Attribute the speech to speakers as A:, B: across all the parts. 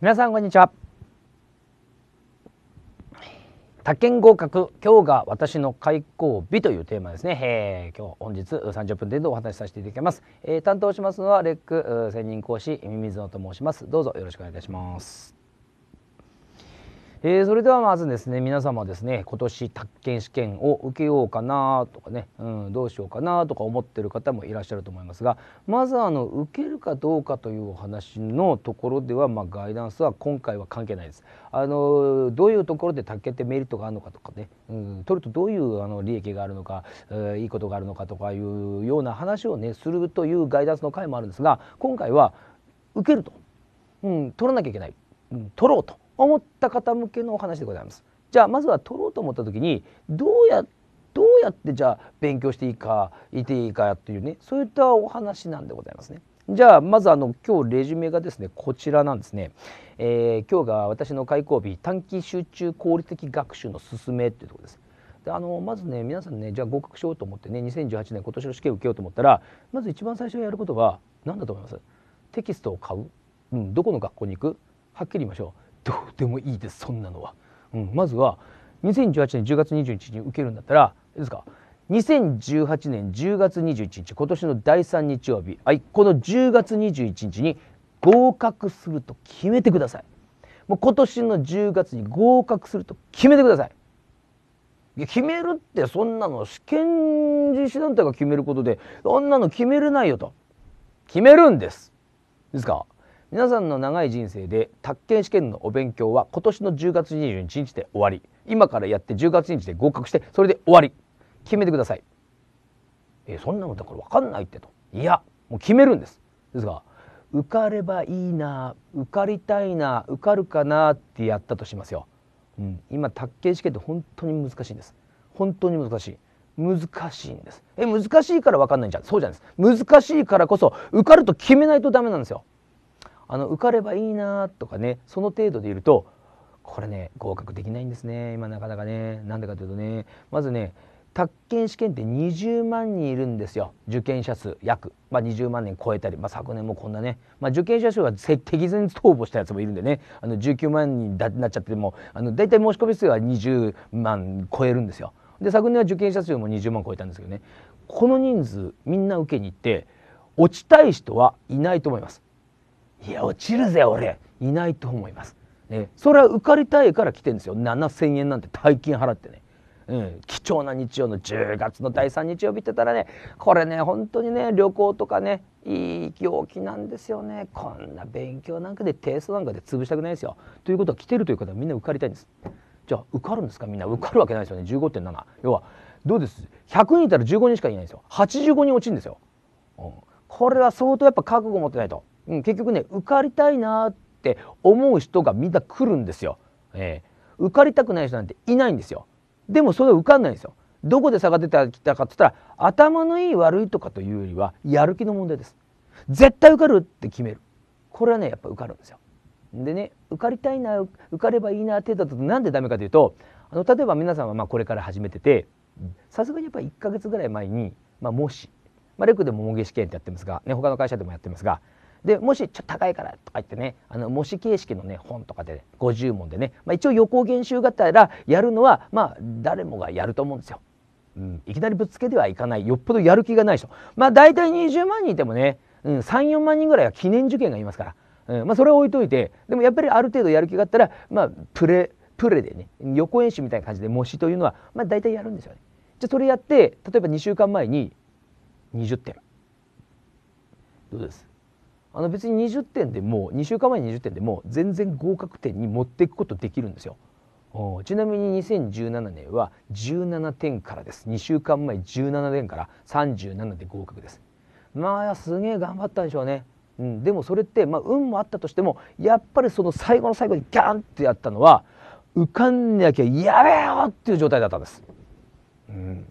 A: 皆さんこんにちは宅建合格今日が私の開校日というテーマですね、えー、今日本日30分程度お話しさせていただきます、えー、担当しますのはレック専任講師ミミズ野と申しますどうぞよろしくお願いいたしますえー、それではまずですね皆様ですね今年宅建試験を受けようかなとかね、うん、どうしようかなとか思ってる方もいらっしゃると思いますがまずあの受けるかどうかというお話のところでは、まあ、ガイダンスは今回は関係ないです。あのどういうところで宅建ってメリットがあるのかとかね、うん、取るとどういうあの利益があるのか、えー、いいことがあるのかとかいうような話をねするというガイダンスの回もあるんですが今回は受けると、うん、取らなきゃいけない、うん、取ろうと思った方向けのお話でございます。じゃあまずは取ろうと思った時にどうやどうやってじゃあ勉強していいかいていいかというねそういったお話なんでございますね。じゃあまずあの今日レジュメがですねこちらなんですね、えー、今日が私の開講日短期集中効率的学習の勧めっていうとこです。であのまずね皆さんねじゃあ合格しようと思ってね2018年今年の試験受けようと思ったらまず一番最初にやることは何だと思いますテキストを買う、うん、どこの学校に行くはっきり言いましょうどうでもいいですそんなのは、うん、まずは2018年10月21日に受けるんだったらですか2018年10月21日今年の第3日曜日はいこの10月21日に合格すると決めてくださいもう今年の10月に合格すると決めてくださいいや決めるってそんなの試験実施団体が決めることでそんなの決めれないよと決めるんですですか皆さんの長い人生で宅建試験のお勉強は今年の10月21日で終わり今からやって10月1日で合格してそれで終わり決めてくださいえそんなのだから分かんないってといやもう決めるんですですが受かればいいな受かりたいな受かるかなってやったとしますよ、うん、今宅建試験って本当に難しいんです本当に難しい難しいんですえ難しいから分かんないんじゃんそうじゃないです難しいからこそ受かると決めないとダメなんですよあの受かればいいなとかねその程度でいるとこれね合格できないんですね今なかなかねなんでかというとねまずね宅建試験って20万人いるんですよ受験者数約、まあ、20万人超えたり、まあ、昨年もこんなね、まあ、受験者数は適前逃亡したやつもいるんでねあの19万人だなっちゃってもあの大体申し込み数は20万超えるんですよ。で昨年は受験者数も20万超えたんですけどねこの人数みんな受けに行って落ちたい人はいないと思います。いや落ちるぜ俺いないと思います、ね、それは受かりたいから来てるんですよ7,000円なんて大金払ってね、うん、貴重な日曜の10月の第3日曜日って言ったらねこれね本当にね旅行とかねいい行気なんですよねこんな勉強なんかでテストなんかで潰したくないですよということは来てるという方はみんな受かりたいんですじゃあ受かるんですかみんな受かるわけないですよね15.7要はどうです100人いたら15人しかいないんですよ85人落ちるんですよ、うん、これは相当やっぱ覚悟持ってないとうん、結局ね受かりたいなって思う人がみんな来るんですよ、えー、受かりたくない人なんていないんですよでもそれ受かんないんですよどこで差が出てきたかって言ったら頭のいい悪いとかというよりはやる気の問題です絶対受かるって決めるこれはねやっぱ受かるんですよでね受かりたいな受かればいいな程度だとなんでダメかというとあの例えば皆さんはまこれから始めててさすがにやっぱり1か月ぐらい前に、まあ、もし、まあ、レクでも模擬試験ってやってますが、ね、他の会社でもやってますがでもしちょっと高いからとか言ってねあの模試形式のね本とかで、ね、50問でね、まあ、一応予行研修がたらやるのはまあ誰もがやると思うんですよ。うん、いきなりぶつけてはいかないよっぽどやる気がない人まあ大体20万人いてもね、うん、34万人ぐらいは記念受験がいますから、うんまあ、それを置いといてでもやっぱりある程度やる気があったら、まあ、プレプレでね予行演習みたいな感じで模試というのは、まあ、大体やるんですよね。じゃそれやって例えば2週間前に20点どうですあの別に20点でも2週間前に20点でも全然合格点に持っていくことできるんですよ。ちなみに2017年は17点からです2週間前17点から37で合格ですまあすげえ頑張ったんでしょうね、うん、でもそれって、まあ、運もあったとしてもやっぱりその最後の最後にガンってやったのは受かんなきゃやべえよっていう状態だったんです、うん、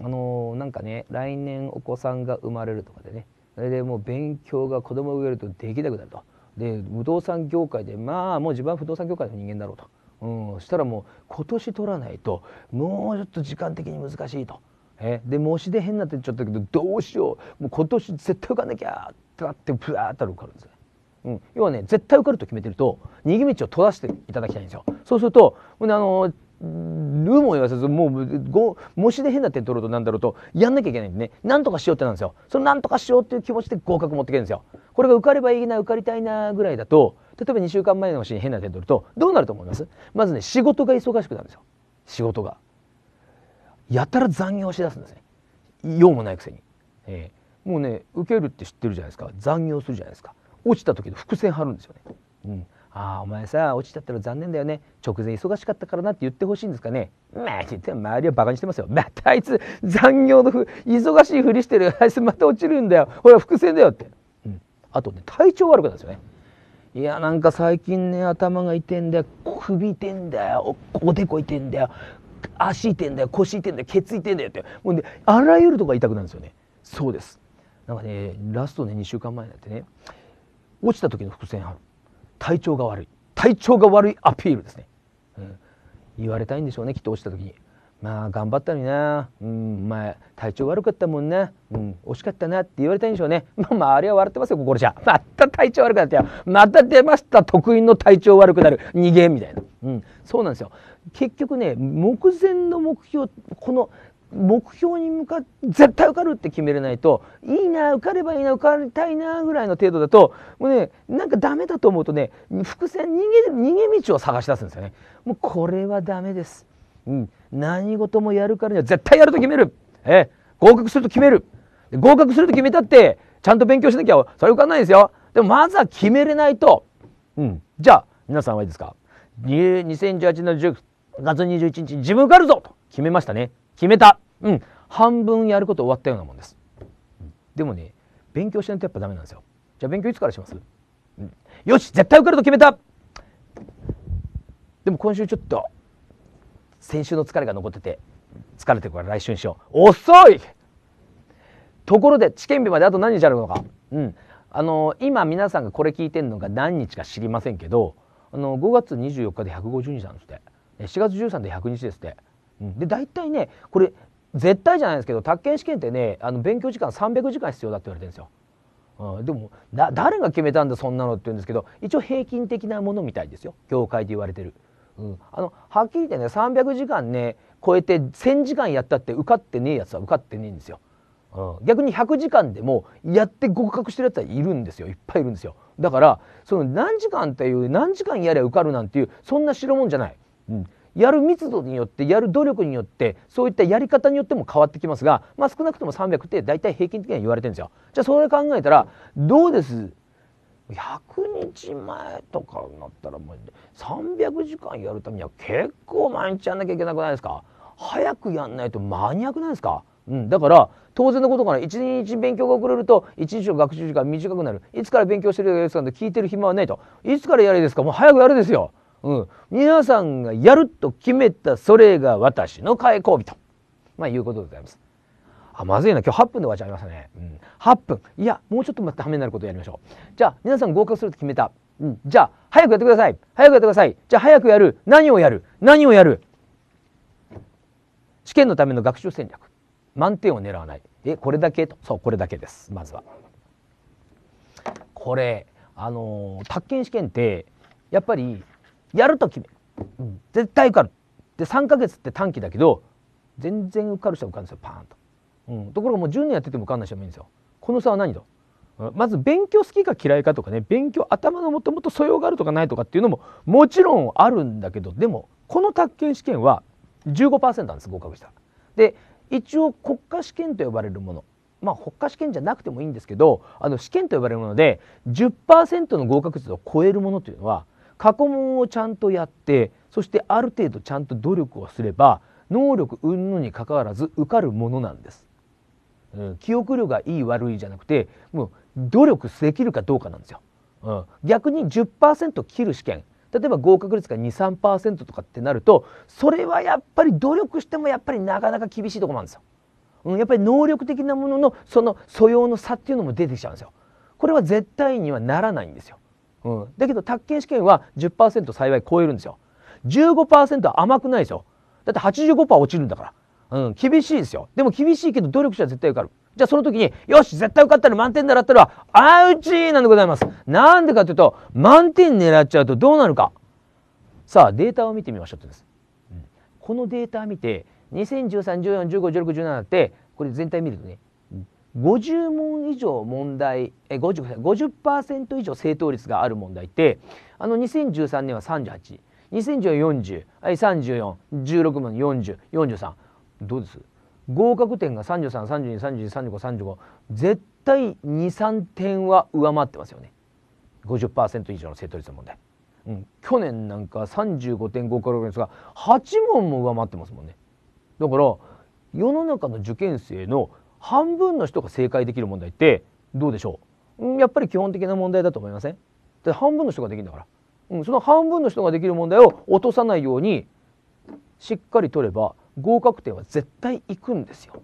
A: あのー、なんかね来年お子さんが生まれるとかでねそれでもう勉強が子供を植えるとできなくなるとで不動産業界でまあもう自分は不動産業界の人間だろうと。うん、したらもう今年取らないともうちょっと時間的に難しいと。えで模試で変なって言っちゃったけどどうしようもう今年絶対受かんなきゃってなってブワーッと受かるんですね、うん、要はね絶対受かると決めてると逃げ道を取らせていただきたいんですよそうすると、あのも言わせずもうご模試で変な点取るとなんだろうとやんなきゃいけないんでねなんとかしようってなんですよそのなんとかしようっていう気持ちで合格持ってけるんですよこれが受かればいいな受かりたいなぐらいだと例えば2週間前の模試に変な点取るとどうなると思いますまずね仕事が忙しくなるんですよ仕事がやたら残業しだすんですね用もないくせに、えー、もうね受けるって知ってるじゃないですか残業するじゃないですか落ちた時の伏線張るんですよね、うん、ああお前さ落ちちゃったら残念だよね直前忙しかったからなって言ってほしいんですかねまあ周りはバカにしてますよまたあいつ残業のふ忙しいふりしてる あいつまた落ちるんだよほら伏線だよって、うん、あとね体調悪くなるんですよねいやなんか最近ね頭が痛いんだよ首痛いんだよおおでこ痛いんだよ足痛いんだよ腰痛いんだよケツ痛いんだよってもうねあらゆるとこが痛くなるんですよねそうですなんかねラストね2週間前になってね落ちた時の伏線ある体調が悪い体調が悪いアピールですね、うん、言われたいんでしょうねきっと落ちた時にまあ頑張ったのにな、うん、ま体調悪かったもんな、うん、惜しかったなって言われたいんでしょうね。まあ、まあ、あれは笑ってますよ、心じゃ。また体調悪くなったよ。また出ました、得意の体調悪くなる、逃げみたいな。うん、そうなんですよ。結局ね、目前の目標、この目標に向かって絶対受かるって決めれないといいな受かればいいな受かりたいなぐらいの程度だともうねなんかダメだと思うとね伏線逃げ逃げ道を探し出すんですよねもうこれはダメです、うん、何事もやるからには絶対やると決める、え合格すると決める合格すると決めたってちゃんと勉強しなきゃそれ受かんないですよでもまずは決めれないと、うん、じゃあ皆さんはいいですか2018年10月21日自分受かるぞと決めましたね決めたうん半分やること終わったようなもんです、でもね勉強しないとやっぱダメなんですよじゃあ勉強いつからします、うん、よし絶対受かると決めたでも今週ちょっと先週の疲れが残ってて疲れてるから来週にしよう遅いところで試験日まであと何日あるのか、うん、あの今皆さんがこれ聞いてるのが何日か知りませんけどあの5月24日で150日なんですって4月13で100日ですってで大体ねこれ絶対じゃないですけど宅建試験ってねあの勉強時間300時間必要だって言われてるんですよ。うん、でも誰が決めたんだそんなのって言うんですけど一応平均的なものみたいですよ業界で言われてる、うん、あのはっきり言ってね300時間ね超えて1,000時間やったって受かってねえやつは受かってねえんですよ、うん、逆に100時間でもやって合格してるやつはいるんですよいっぱいいるんですよだからその何時間っていう何時間やりゃ受かるなんていうそんな代物じゃない、うん、やる密度によってやる努力によってそういったやり方によっても変わってきますが、まあ、少なくとも300って大体平均的には言われてるんですよ。じゃあそれ考えたらどうです100日前とかになったらもう300時間やるためには結構毎日やんなきゃいけなくないですか早くやんないと間に合くないですかうん、だから当然のことから1日勉強が遅れると1日の学習時間短くなるいつから勉強してるですかって聞いてる暇はないといつからやるですかもう早くやるですようん、皆さんがやると決めたそれが私の開口日と、まあ、いうことでございます。あまずいな今日8分で終わっちゃいましたね、うん、8分いやもうちょっと待ってためになることをやりましょうじゃあ皆さん合格すると決めた、うん、じゃあ早くやってください早くやってくださいじゃあ早くやる何をやる何をやる試験のための学習戦略満点を狙わないえこれだけとそうこれだけですまずはこれあのー、宅建試験ってやっぱりやると決める、うん、絶対受かるで3か月って短期だけど全然受かる人は受かるんですよパーンと、うん、ところがもう10年やってても受かんない人もいいんですよこの差は何だまず勉強好きか嫌いかとかね勉強頭のもともと素養があるとかないとかっていうのももちろんあるんだけどでもこの卓球試験は15%なんです合格した。で一応国家試験と呼ばれるものまあ国家試験じゃなくてもいいんですけどあの試験と呼ばれるもので10%の合格率を超えるものというのは過去問をちゃんとやってそしてある程度ちゃんと努力をすれば能力云々にかかわらず受かるものなんです。うん、記憶力がいい悪いじゃなくてもう努力できるかどうかなんですよ。うん、逆に10%切る試験例えば合格率が23%とかってなるとそれはやっぱり努力してもやっぱりなかなか厳しいとこなんですよ。うん、やっぱり能力的なもののその素養の差っていうのも出てきちゃうんですよ。これは絶対にはならないんですよ。うん、だけど宅建試験は10%幸い超えるんですよ15%は甘くないですよだって85%落ちるんだから、うん、厳しいですよでも厳しいけど努力したら絶対受かるじゃあその時によし絶対受かったら満点狙ったらあうちなんでございますなんでかというと満点狙っちゃうとどうなるかさあデータを見てみましょうとです、うん、このデータ見て201314151617ってこれ全体見るとね50問以上問題え 50%, 50以上正答率がある問題ってあの2013年は38。201440、34、16問40、43。どうです合格点が33、32、32、35、35。絶対2、3点は上回ってますよね。50%以上の正答率の問題。うん、去年なんか3 5点合格ですが8問も上回ってますもんねだから世の中の受験生の半分の人が正解できる問題ってどうでしょうやっぱり基本的な問題だと思いませんで半分の人ができるんだから、うん、その半分の人ができる問題を落とさないようにしっかり取れば合格点は絶対いくんですよ、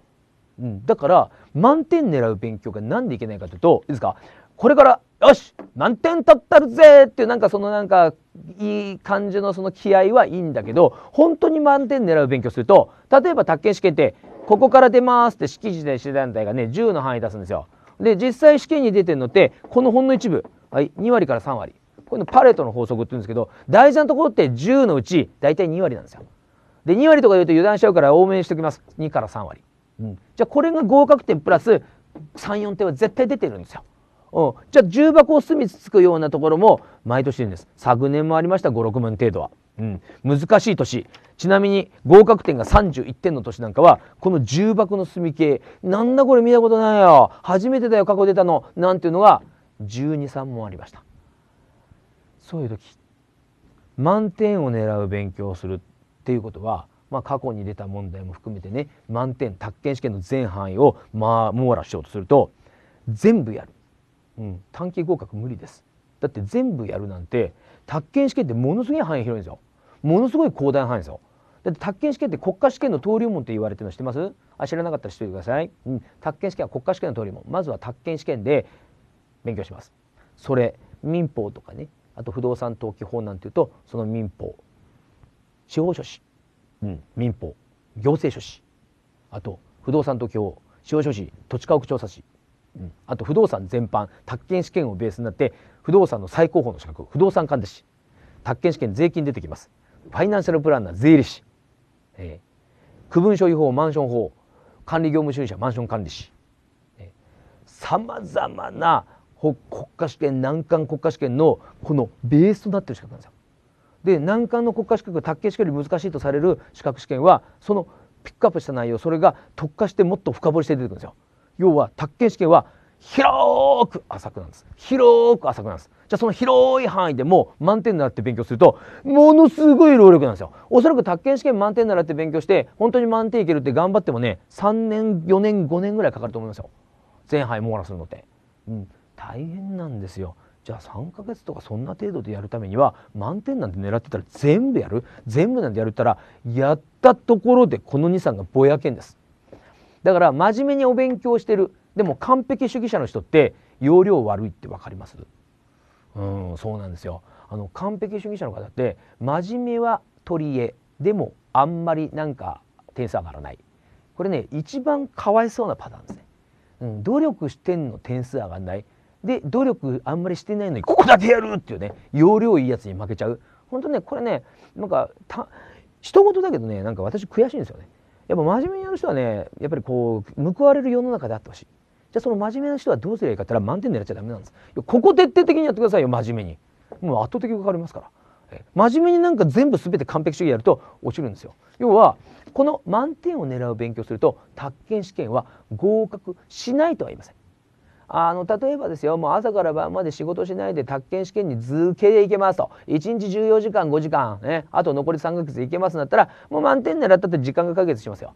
A: うん、だから満点狙う勉強が何でいけないかというといいですかこれからよし満点取ったるぜっていうなんかそのなんかいい感じのその気合はいいんだけど本当に満点狙う勉強すると例えば宅建試験ってここから出ますって式自体指団体がね10の範囲出すんですよで実際試験に出てるのってこのほんの一部、はい、2割から3割こういうのパレートの法則って言うんですけど大事なところって10のうち大体2割なんですよで2割とか言うと油断しちゃうから多めにしておきます2から3割、うん、じゃあこれが合格点プラス34点は絶対出てるんですようん、じゃあ重箱を隅つつくようなところも毎年いるんです昨年もありました56万程度は。うん、難しい年ちなみに合格点が31点の年なんかはこの重箱の隅系なんだこれ見たことないよ初めてだよ過去出たのなんていうのが123問ありましたそういう時満点を狙う勉強をするっていうことは、まあ、過去に出た問題も含めてね満点宅建試験の全範囲を、まあ、網羅しようとすると全部やる、うん、短期合格無理ですだって全部やるなんて宅建試験ってものすごい範囲広いんですよものすごい広大な範囲ですよ。だって宅建試験って国家試験の登竜門って言われてるの知ってますあ知らなかったら知っておいてください、うん、宅建試験は国家試験の登竜門まずは宅建試験で勉強しますそれ民法とかねあと不動産登記法なんていうとその民法司法書士、うん、民法行政書士あと不動産登記法司法書士土地家屋調査士、うん、あと不動産全般宅建試験をベースになって不動産の最高峰の資格不動産鑑定士宅建試験税金出てきますファイナンシャルプランナー税理士、えー、区分所有法マンション法管理業務主任者マンション管理士さまざまな国家試験難関国家試験のこのベースとなってる資格なんですよ。で難関の国家資格卓球試験より難しいとされる資格試験はそのピックアップした内容それが特化してもっと深掘りして出てくるんですよ。要は卓研試験は広く浅くなんです広く浅くなんですじゃあその広い範囲でも満点になって勉強するとものすごい労力なんですよおそらく宅建試験満点狙って勉強して本当に満点いけるって頑張ってもね3年4年5年ぐらいかかると思いますよ前範囲網羅するのって、うん、大変なんですよじゃあ3ヶ月とかそんな程度でやるためには満点なんて狙ってたら全部やる全部なんてやるったらやったところでこの23がぼやけんですだから真面目にお勉強してるでも完璧主義者の人って容量悪いって分かりますうんそうなんですよあの完璧主義者の方って真面目は取り柄でもあんまりなんか点数上がらないこれね一番かわいそうなパターンですね、うん、努力してんの点数上がらないで努力あんまりしてないのにここだけやるっていうね容量いいやつに負けちゃう本当ねこれねなんかた人事だけどねなんか私悔しいんですよねやっぱ真面目にやる人はねやっぱりこう報われる世の中であってほしいじゃあその真面目な人はどうすればいいかって言ったら満点狙っちゃダメなんですここ徹底的にやってくださいよ真面目にもう圧倒的にかかりますから真面目になんか全部全て完璧主義やると落ちるんですよ要はこの満点を狙う勉強すると宅建試験は合格しないとは言いませんあの例えばですよもう朝から晩まで仕事しないで宅建試験に図形でいけますと1日14時間5時間、ね、あと残り3ヶ月でいけますんだったらもう満点狙ったって時間が解決しますよ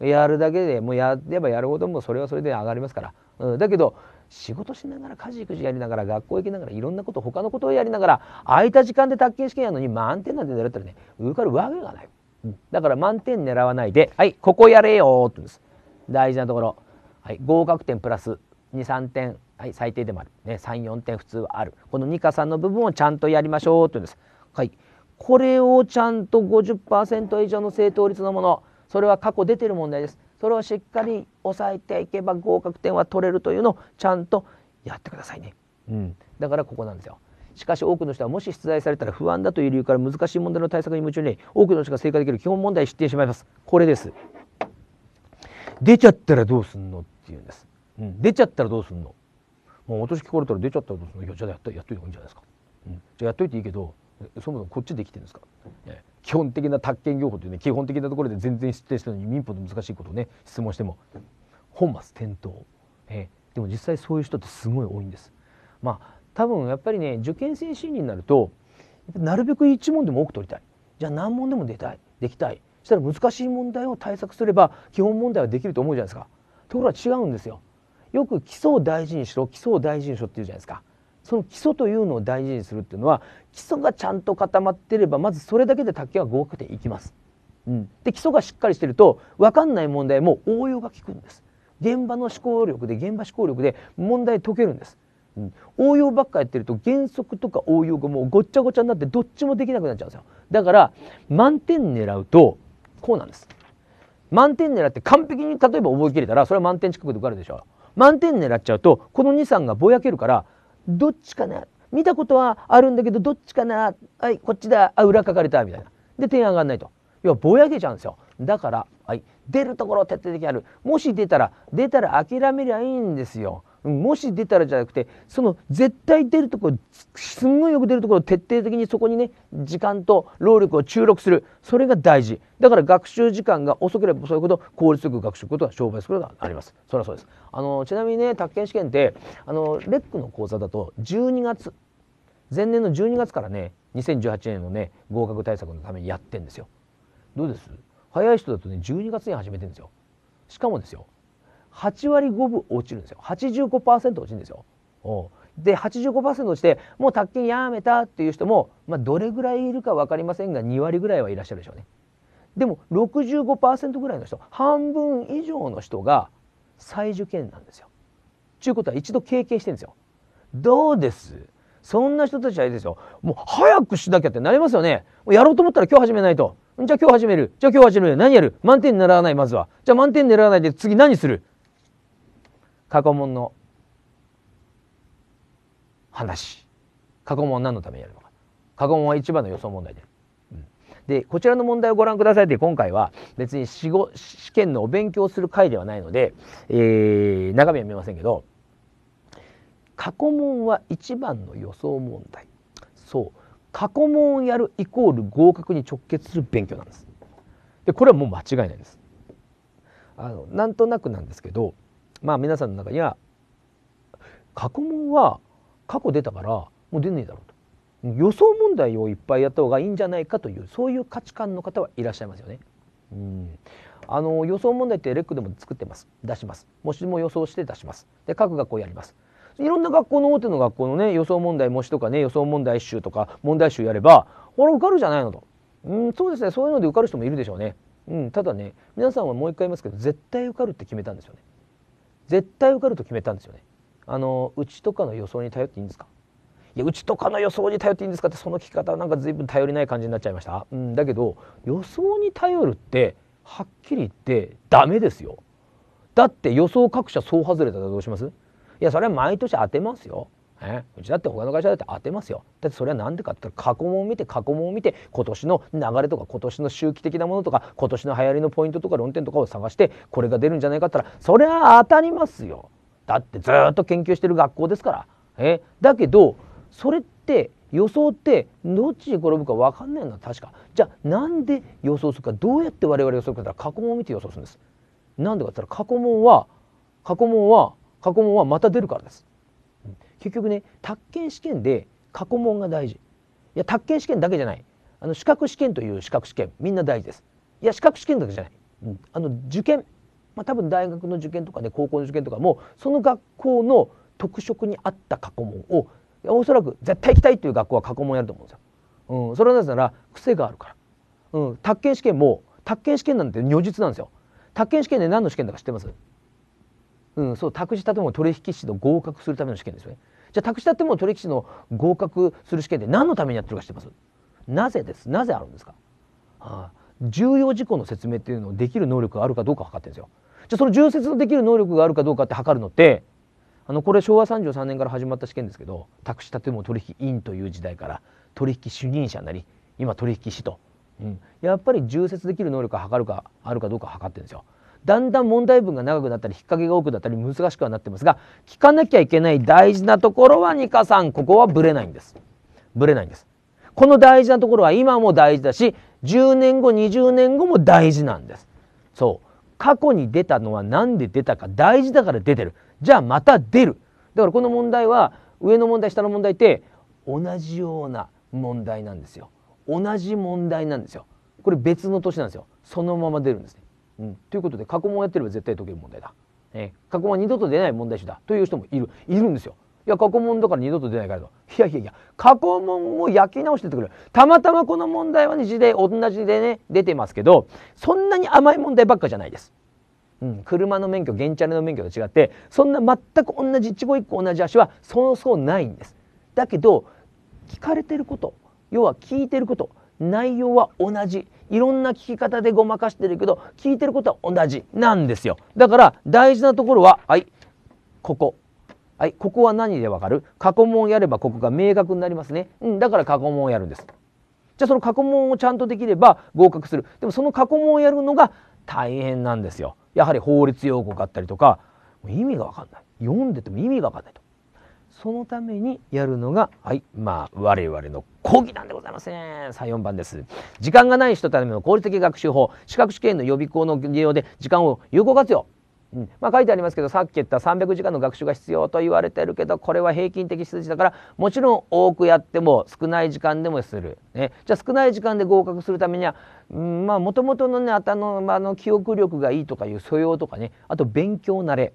A: やるだけでもうやればやるほどもうそれはそれで上がりますから、うん、だけど仕事しながら家事育児やりながら学校行きながらいろんなこと他のことをやりながら空いた時間で宅建試験やのに満点なんて狙ったらね受かるわけがない、うん、だから満点狙わないで「はいここやれよ」って言うんです大事なところ、はい、合格点プラス23点、はい、最低でもある、ね、34点普通はあるこの2か3の部分をちゃんとやりましょうって言うんです、はい、これをちゃんと50%以上の正答率のものそれは過去出てる問題ですそれをしっかり押さえていけば合格点は取れるというのをちゃんとやってくださいね、うん、だからここなんですよしかし多くの人はもし出題されたら不安だという理由から難しい問題の対策に夢中に多くの人が正解できる基本問題を知ってしまいますこれです出ちゃったらどうすんのっていうんです、うん、出ちゃったらどうすんのもう私聞こえたら出ちゃったらどうすんのいやじゃあやったやっといた方がいいんじゃないですか、うん、じゃあやっといていいけどそもそもこっちできてるんですか、ね、基本的な宅建業法というね基本的なところで全然知してるのに民法の難しいことをね質問しても本末転倒、えー、でも実際そういう人ってすごい多いんです。まあ多分やっぱりね受験生審理になるとなるべく1問でも多く取りたいじゃあ何問でも出たいできたいしたら難しい問題を対策すれば基本問題はできると思うじゃないですかところが違うんですよ。よく基礎を大事にしろ基礎を大事にしろって言うじゃないですか。その基礎というのを大事にするっていうのは基礎がちゃんと固まってればまずそれだけで卓球は合格点いきます。うん、で基礎がしっかりしてると分かんない問題も応用が効くんです。現場の思考力で現場思考力で問題解けるんです。うん、応用ばっかやってると原則とか応用がもうごっちゃごちゃになってどっちもできなくなっちゃうんですよだから満点狙うとこうなんです満点狙って完璧に例えば覚えきれたらそれは満点近くで受かるでしょ満点狙っちゃうとこの23がぼやけるからどっちかな見たことはあるんだけどどっちかなはいこっちだあ裏書かれたみたいなで点上がんないと要はぼやけちゃうんですよだから、はい、出るところを徹底的にやるもし出たら出たら諦めりゃいいんですよもし出たらじゃなくてその絶対出るところすんごいよく出るところを徹底的にそこにね時間と労力を注力するそれが大事だから学習時間が遅ければ遅いほど効率よく学習ことが商売することがありますそりゃそうですあのちなみにね宅建試験ってあのレックの講座だと12月前年の12月からね2018年のね合格対策のためにやってんですよどうです早い人だとね12月に始めてるんですよしかもですよ8割5分落ちるんですよ85%落ちるんですよ。おで85%落ちてもう宅建やめたっていう人も、まあ、どれぐらいいるか分かりませんが2割ぐらいはいらっしゃるでしょうね。でも65%ぐらいの人半分以上の人が再受験なんですよ。ちゅうことは一度経験してるんですよ。どうですそんな人たちはいいですよ。もう早くしなきゃってなりますよね。やろうと思ったら今日始めないと。じゃあ今日始める。じゃあ今日始める。何やる満点狙わないまずは。じゃあ満点狙わないで次何する過去問の話過去問は何のためにやるのか過去問は一番の予想問題でうん、でこちらの問題をご覧くださいって今回は別に試試験のお勉強する回ではないので、えー、中身は見えませんけど過去問は一番の予想問題そう過去問をやるイコール合格に直結する勉強なんですでこれはもう間違いないですあのなんとなくなんですけどまあ皆さんの中には過去問は過去出たからもう出ねえだろうと予想問題をいっぱいやった方がいいんじゃないかというそういう価値観の方はいらっしゃいますよね。うん、あの予想問題ってレックでも作ってます出します模試も予想して出しますで各学校やりますいろんな学校の大手の学校のね予想問題模試とかね予想問題集とか問題集やればほら受かるじゃないのと、うん、そうですねそういうので受かる人もいるでしょうね、うん、ただね皆さんはもう一回言いますけど絶対受かるって決めたんですよね絶対受かると決めたんですよねあのうちとかの予想に頼っていいんですかいやうちとかの予想に頼っていいんですかってその聞き方はなんか随分頼りない感じになっちゃいました、うん、だけど予想に頼るってはっきり言ってダメですよだって予想各社総外れたらどうしますいやそれは毎年当てますよえうちだって他の会社だって当てますよだってそれは何でかって言ったら過去問を見て過去問を見て今年の流れとか今年の周期的なものとか今年の流行りのポイントとか論点とかを探してこれが出るんじゃないかって言ったらそれは当たりますよだってずっと研究してる学校ですからえだけどそれって予想ってどっちに転ぶか分かんないのは確かじゃあなんで予想するかどうやって我々予想するか過去問を見て予想するんですなんでかって言ったら過去問は過去問は過去問はまた出るからです結局ね宅建試験で過去問が大事いや宅建試験だけじゃないあの資格試験という資格試験みんな大事ですいや資格試験だけじゃない、うん、あの受験、まあ、多分大学の受験とかね高校の受験とかもその学校の特色に合った過去問をおそらく絶対行きたいという学校は過去問やると思うんですよ、うん、それはなぜなら癖があるから、うん、宅建試験も宅建試験なんて如実なんですよ宅建試験で何の試験だか知ってますうん、そう託児建物取引士の合格するための試験ですよね。じゃあ宅地建物取引士の合格する試験で何のためにやってるか知ってますなぜですなぜあるんですか、はあ、重要事項の説明っていうのをできる能力があるかどうか測ってるんですよじゃあその重説のできる能力があるかどうかって測るのってあのこれ昭和33年から始まった試験ですけど宅地建物取引員という時代から取引主任者なり今取引士と、うん、やっぱり重説できる能力を測るかあるかどうか測ってるんですよだんだん問題文が長くなったり引っ掛けが多くなったり難しくはなってますが聞かなきゃいけない大事なところはニカさんここはブレないんですブレないんですこの大事なところは今も大事だし10年後20年後も大事なんですそう過去に出たのは何で出たか大事だから出てるじゃあまた出るだからこの問題は上の問題下の問題って同じような問題なんですよ同じ問題なんですよこれ別の年なんですよそのまま出るんですねうん、ということで過去問やってれば絶対解ける問題だ、えー、過去問は二度と出ない問題集だという人もいるいるんですよ。いや過去問だから二度と出ないからといやいやいや過去問を焼き直しててくれたまたまこの問題は日字で同じでね出てますけどそんなに甘い問題ばっかじゃないです。うん、車の免許原チャルの免許と違ってそんな全く同じ一語一個同じ足はそうそうないんです。だけど聞かれてること要は聞いてること内容は同じいろんな聞き方でごまかしてるけど聞いてることは同じなんですよだから大事なところははいここはい、ここは何でわかる過去問やればここが明確になりますね。うん、だから過去問をやるんです。じゃあその過去問をちゃんとできれば合格する。でもその過去問をやるのが大変なんですよ。やはり法律用語があったりとか、意味がわかんない。読んでても意味がわかんないと。そのためにやるのが、はい、まあ、我々の講義なんでございますね。さあ、4番です。時間がない人ための効率的学習法、資格試験の予備校の利用で時間を有効活用。うん、まあ、書いてありますけどさっき言った300時間の学習が必要と言われてるけどこれは平均的数字だからもちろん多くやっても少ない時間でもする、ね、じゃあ少ない時間で合格するためには、うん、まあもともとのね頭の,、の記憶力がいいとかいう素養とかねあと勉強慣れ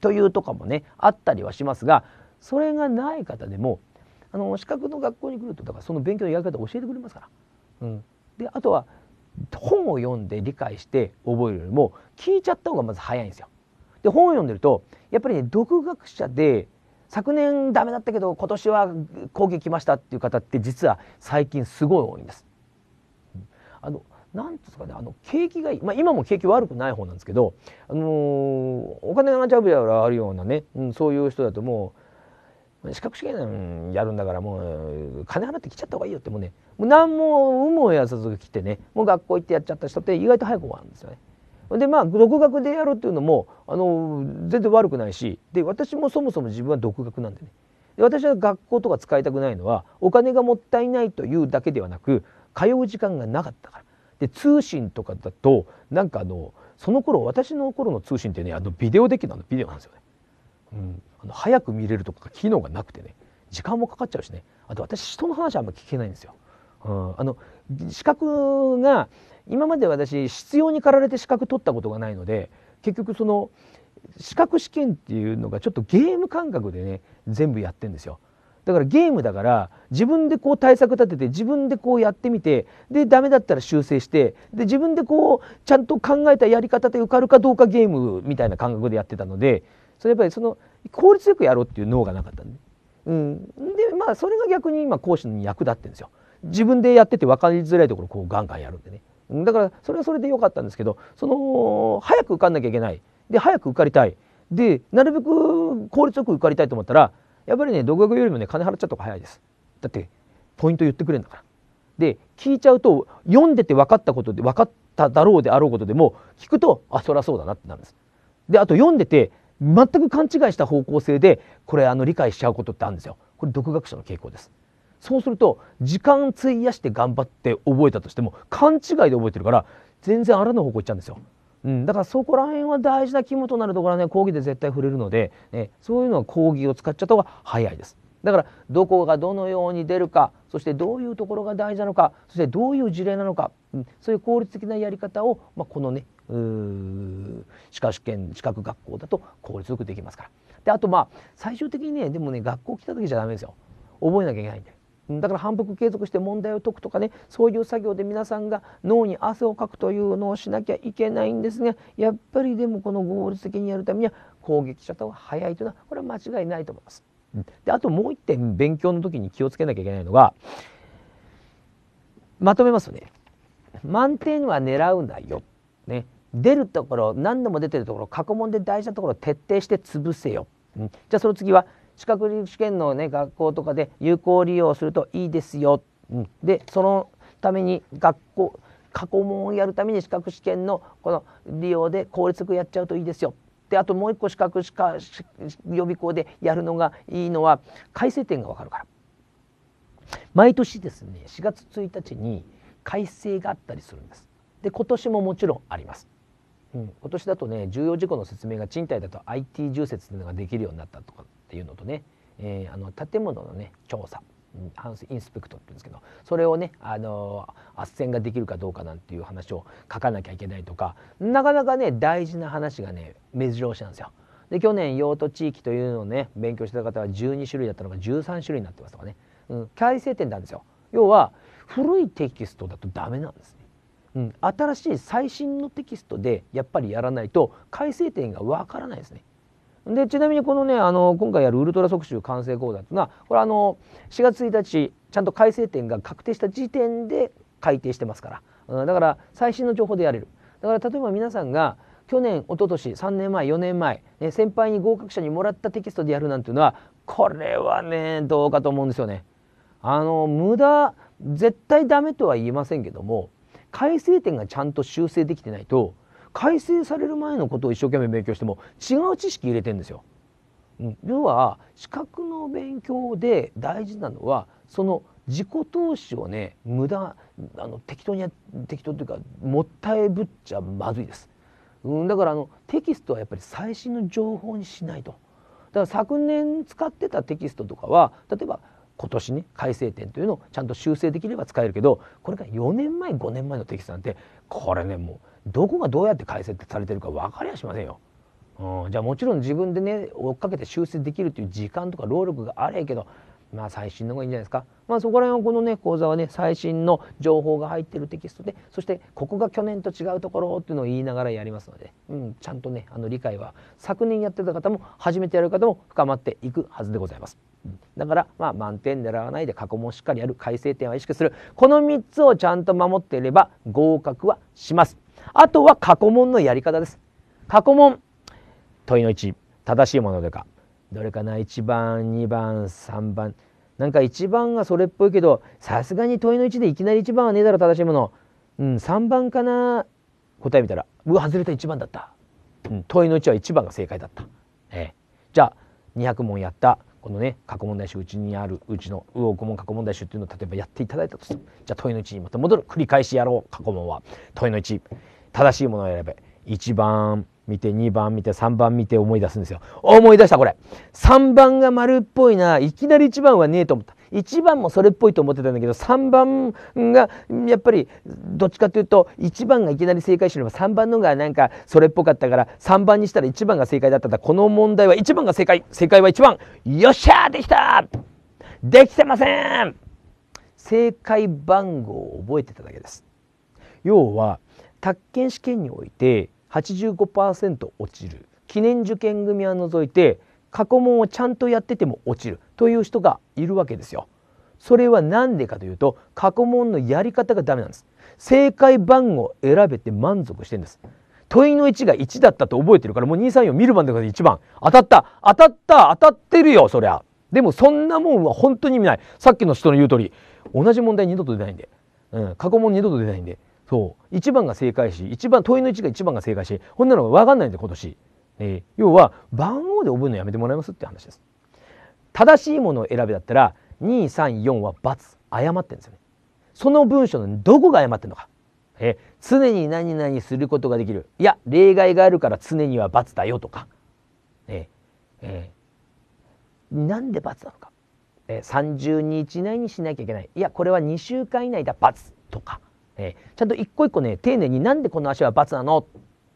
A: というとかもねあったりはしますがそれがない方でもあの資格の学校に来るとだからその勉強のやり方を教えてくれますから。うん、であとは本を読んで理解して覚えるよりも聞いちゃった方がまず早いんですよ。で本を読んでるとやっぱりね独学者で昨年ダメだったけど今年は講義来ましたっていう方って実は最近すごい多いんです。あのなんですかねあの景気がいい、まあ、今も景気悪くない方なんですけど、あのー、お金がちゃぶやらあるようなね、うん、そういう人だともう資格試験やるんだからもう金払って来ちゃった方がいいよってもうねもう何も有無をやさず来てねもう学校行ってやっちゃった人って意外と早く終わるんですよね。でまあ独学でやるっていうのもあの全然悪くないしで私もそもそも自分は独学なんでねで私は学校とか使いたくないのはお金がもったいないというだけではなく通う時間がなかったからで通信とかだとなんかあのその頃私の頃の通信ってねあのビデオデッキなのビデオなんですよね。うんあの早く見れるとか機能がなくてね時間もかかっちゃうしねあと私人の話はあんま聞けないんですよ。うん、あの資格が今まで私必要に駆られて資格取ったことがないので結局その資格試験っていうのがちょっとゲーム感覚でね全部やってんですよ。だからゲームだから自分でこう対策立てて自分でこうやってみてでダメだったら修正してで自分でこうちゃんと考えたやり方で受かるかどうかゲームみたいな感覚でやってたのでそれやっぱりその効率よくやろうっていう脳がなかったんで,、うん、でまあそれが逆に今講師に役立ってるんですよ。自分でやってて分かりづらいところをこうガンガンやるんでね。だからそれはそれで良かったんですけどその早く受かんなきゃいけないで早く受かりたいでなるべく効率よく受かりたいと思ったらやっぱりね独学よりもね金払っちゃった方が早いです。だってポイント言ってくれるんだから。で聞いちゃうと読んでて分かったことで分かっただろうであろうことでも聞くとあそりゃそうだなってなるんです。であと読んでて全く勘違いした方向性でこれあの理解しちゃうことってあるんですよ。これ独学者の傾向です。そうすると時間費やして頑張って覚えたとしても勘違いで覚えてるから全然あらぬ方向行っちゃうんですよ。うん、だからそこら辺は大事な肝となるところはね講義で絶対触れるので、ね、そういうのは講義を使っちゃった方が早いです。だからどこがどのように出るかそしてどういうところが大事なのかそしてどういう事例なのか、うん、そういう効率的なやり方を、まあ、このね歯科試験資格学校だと効率よくできますからであとまあ最終的にねでもね学校来た時じゃダメですよ覚えなきゃいけないんでだから反復継続して問題を解くとかねそういう作業で皆さんが脳に汗をかくというのをしなきゃいけないんですがやっぱりでもこの合理的にやるためには攻撃者とが早いというのはこれは間違いないと思います。であともう一点勉強の時に気をつけなきゃいけないのがまとめますね満点は狙うんだよ、ね、出るところ何度も出てるところ過去問で大事なところを徹底して潰せよ、うん、じゃあその次は資格試験のね学校とかで有効利用するといいですよ、うん、でそのために学校過去問をやるために資格試験のこの利用で効率よくやっちゃうといいですよであともう一個資格しか予備校でやるのがいいのは改正点がわかるから毎年ですね4月1日に改正があったりするんですで今年ももちろんありますうん、今年だとね重要事項の説明が賃貸だと IT 充設っていうのができるようになったとかっていうのとね、えー、あの建物のね調査ハウスインスペクトって言うんですけどそれをねあの斡旋ができるかどうかなんていう話を書かなきゃいけないとかなかなかね大事な話がね目白押しなんですよ。で去年用途地域というのをね勉強してた方は12種類だったのが13種類になってますとかね、うん、改正点なんですよ。要は古いテキストだとダメなんですうん、新しい最新のテキストでやっぱりやらないと改正点がわからないですね。でちなみにこのねあの今回やるウルトラ即集完成講座っていうのはこれあの4月1日ちゃんと改正点が確定した時点で改定してますから、うん、だから最新の情報でやれるだから例えば皆さんが去年おととし3年前4年前、ね、先輩に合格者にもらったテキストでやるなんていうのはこれはねどうかと思うんですよね。あの無駄絶対ダメとは言いませんけども改正点がちゃんと修正できてないと改正される前のことを一生懸命勉強しても違う知識入れてんですよ。要は資格の勉強で大事なのはその自己投資をね無駄あの適当に適当というかもったいぶっちゃまずいです。うん、だからあのテキストはやっぱり最新の情報にしないと。だから昨年使ってたテキストとかは例えば今年ね改正点というのをちゃんと修正できれば使えるけどこれが4年前5年前のテキストなんてこれねもうどこがどうやって改正されてるか分かりやしませんよ。うん、じゃあもちろん自分でね追っかけて修正できるという時間とか労力があれやけどまあ最新の方がいいんじゃないですか。まあそこら辺はこのね講座はね最新の情報が入ってるテキストでそしてここが去年と違うところっていうのを言いながらやりますので、うん、ちゃんとねあの理解は昨年やってた方も初めてやる方も深まっていくはずでございます。だから、まあ、満点狙わないで過去もしっかりやる改正点は意識するこの3つをちゃんと守っていれば合格はしますあとは過去問のやり方です過去問問いの1正しいものでかどれかな1番2番3番なんか1番がそれっぽいけどさすがに問いの1でいきなり1番はねえだろ正しいもの、うん、3番かな答え見たらうわ外れた1番だった、うん、問いの1は1番が正解だった、ええ、じゃあ200問やったこのね過去問題集うちにあるうちの右往門過去問題集っていうのを例えばやっていただいたとするじゃあ問いの1にまた戻る繰り返しやろう過去問は問いの1正しいものを選べ一番見て2番見て3番見て思い出すんですよ思い出したこれ3番が丸っぽいないきなり1番はねえと思った1番もそれっぽいと思ってたんだけど3番がやっぱりどっちかというと1番がいきなり正解してれば3番のがなんかそれっぽかったから3番にしたら1番が正解だったんだこの問題は1番が正解正解は1番よっしゃできたできてません正解番号を覚えてただけです要は宅建試験において85%落ちる記念受験組は除いて過去問をちゃんとやってても落ちるという人がいるわけですよ。それは何でかというと過去問のやり方がダメなんです。正解番号を選べて満足してんです。問いの1が1だったと覚えてるからもう234見る番で1番当たった当たった当たってるよそりゃ。でもそんなもんは本当に意味ない。さっきの人の言う通り同じ問題二度と出ないんで、うん、過去問二度と出ないんでそう1番が正解し一番問いの1が1番が正解しこんなの分かんないんで今年、えー、要は番号で覚えるのやめてもらいますって話です正しいものを選べだったら234は×誤ってんですよねその文章のどこが誤ってんのかえ常に何々することができるいや例外があるから常には罰だよとか、ええー、なんで罰なのか、えー、30日以内にしなきゃいけないいやこれは2週間以内だ罰とかえー、ちゃんと一個一個ね、丁寧になんでこの足は×なの、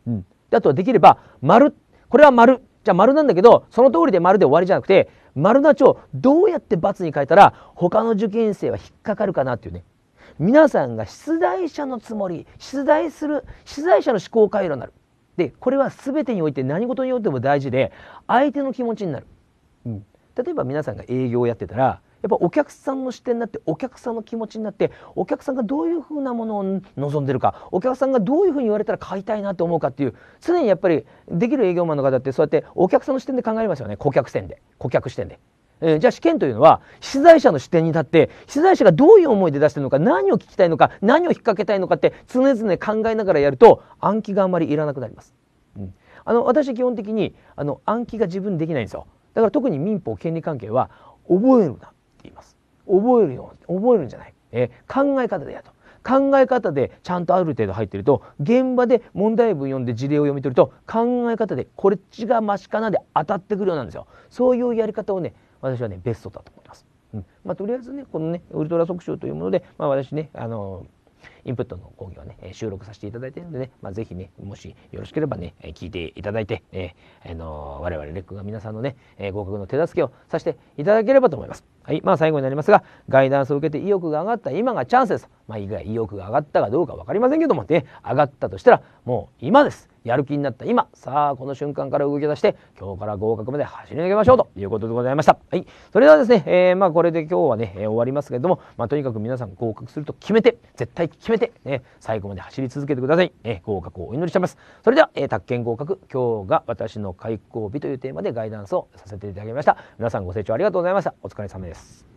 A: うん、であとはできれば、丸、これは丸。じゃあ丸なんだけど、その通りで丸で終わりじゃなくて、丸の足をどうやって×に変えたら、他の受験生は引っかかるかなっていうね。皆さんが出題者のつもり、出題する、出題者の思考回路になる。で、これは全てにおいて何事においても大事で、相手の気持ちになる。うん、例えば皆さんが営業をやってたら、やっぱお客さんの視点になってお客さんの気持ちになってお客さんがどういうふうなものを望んでるかお客さんがどういうふうに言われたら買いたいなと思うかっていう常にやっぱりできる営業マンの方ってそうやってお客さんの視点で考えますよね顧客視点で顧客視点で。えー、じゃあ試験というのは取材者の視点に立って取材者がどういう思いで出してるのか何を聞きたいのか何を引っ掛けたいのかって常々考えながらやると暗記があまりいらなくなります。うん、あの私基本的にあの暗記が自分できないんですよ。だから特に民法権利関係は覚えるな言います覚えるよう覚えるんじゃない、えー、考え方でやと考え方でちゃんとある程度入ってると現場で問題文読んで事例を読み取ると考え方でこっちがマシかなで当たってくるようなんですよそういうやり方をね私はねベストだと思います、うんまあ、とりあえずねこのねウルトラ速集というもので、まあ、私ねあのーインプットの講義をね、収録させていただいてるんでね、まあ、ぜひね、もしよろしければね、聞いていただいて、えー、あのー、我々レックが皆さんのね、合格の手助けをさせていただければと思います。はい、まあ最後になりますが、ガイダンスを受けて意欲が上がった今がチャンスです。まあ、意欲が上がったかどうか分かりませんけども、ね、上がったとしたら、もう今です。やる気になった今、さあ、この瞬間から動き出して、今日から合格まで走り抜けましょうということでございました。はい、それではですね、えー、まあこれで今日はね、えー、終わりますけれども、まあとにかく皆さん合格すると決めて、絶対決決めて、ね、最後まで走り続けてください。え合格をお祈りしてます。それでは、え宅建合格、今日が私の開講日というテーマでガイダンスをさせていただきました。皆さんご清聴ありがとうございました。お疲れ様です。